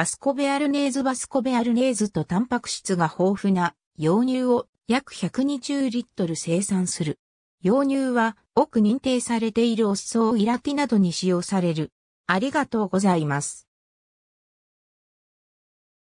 バスコベアルネーズバスコベアルネーズとタンパク質が豊富な羊乳を約120リットル生産する。羊乳は多く認定されているお裾をイラティなどに使用される。ありがとうございます。